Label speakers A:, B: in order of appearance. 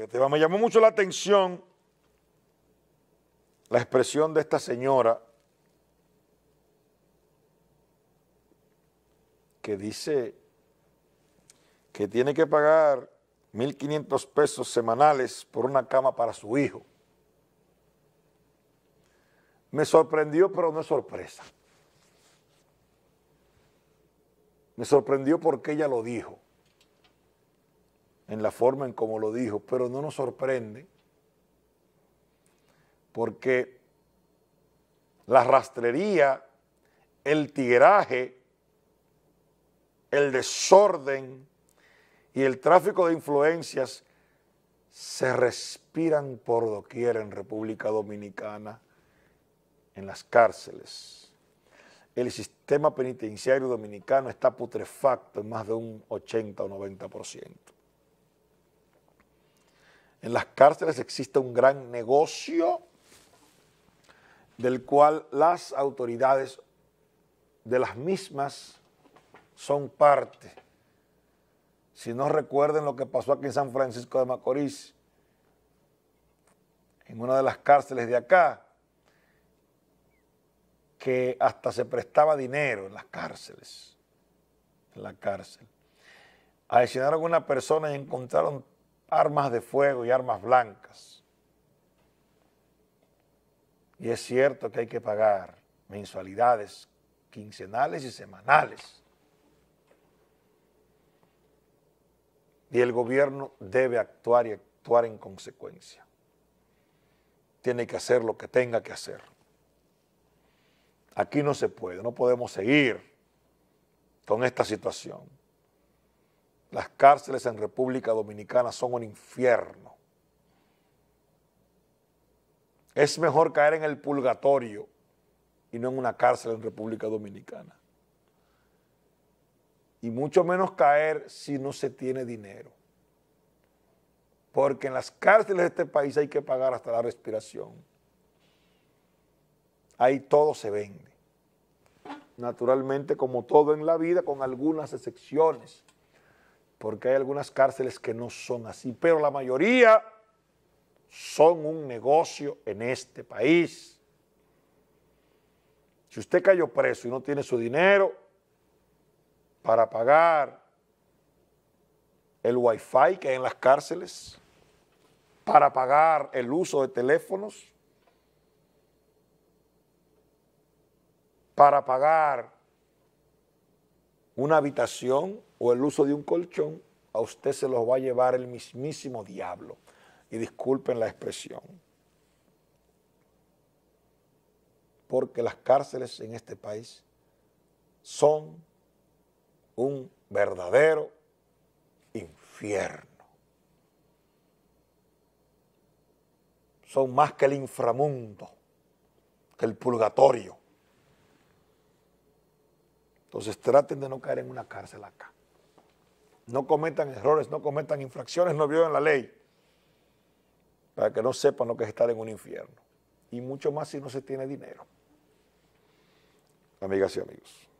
A: Este Me llamó mucho la atención la expresión de esta señora que dice que tiene que pagar 1.500 pesos semanales por una cama para su hijo. Me sorprendió, pero no es sorpresa. Me sorprendió porque ella lo dijo en la forma en como lo dijo, pero no nos sorprende porque la rastrería, el tigraje, el desorden y el tráfico de influencias se respiran por doquier en República Dominicana, en las cárceles. El sistema penitenciario dominicano está putrefacto en más de un 80 o 90%. En las cárceles existe un gran negocio del cual las autoridades de las mismas son parte. Si no recuerden lo que pasó aquí en San Francisco de Macorís, en una de las cárceles de acá, que hasta se prestaba dinero en las cárceles, en la cárcel. Adicionaron a una persona y encontraron armas de fuego y armas blancas. Y es cierto que hay que pagar mensualidades quincenales y semanales. Y el gobierno debe actuar y actuar en consecuencia. Tiene que hacer lo que tenga que hacer. Aquí no se puede, no podemos seguir con esta situación. Las cárceles en República Dominicana son un infierno. Es mejor caer en el purgatorio y no en una cárcel en República Dominicana. Y mucho menos caer si no se tiene dinero. Porque en las cárceles de este país hay que pagar hasta la respiración. Ahí todo se vende. Naturalmente, como todo en la vida, con algunas excepciones porque hay algunas cárceles que no son así, pero la mayoría son un negocio en este país. Si usted cayó preso y no tiene su dinero para pagar el wifi que hay en las cárceles, para pagar el uso de teléfonos, para pagar una habitación o el uso de un colchón, a usted se los va a llevar el mismísimo diablo. Y disculpen la expresión. Porque las cárceles en este país son un verdadero infierno. Son más que el inframundo, que el purgatorio. Entonces traten de no caer en una cárcel acá. No cometan errores, no cometan infracciones, no violen la ley. Para que no sepan lo que es estar en un infierno. Y mucho más si no se tiene dinero. Amigas y amigos.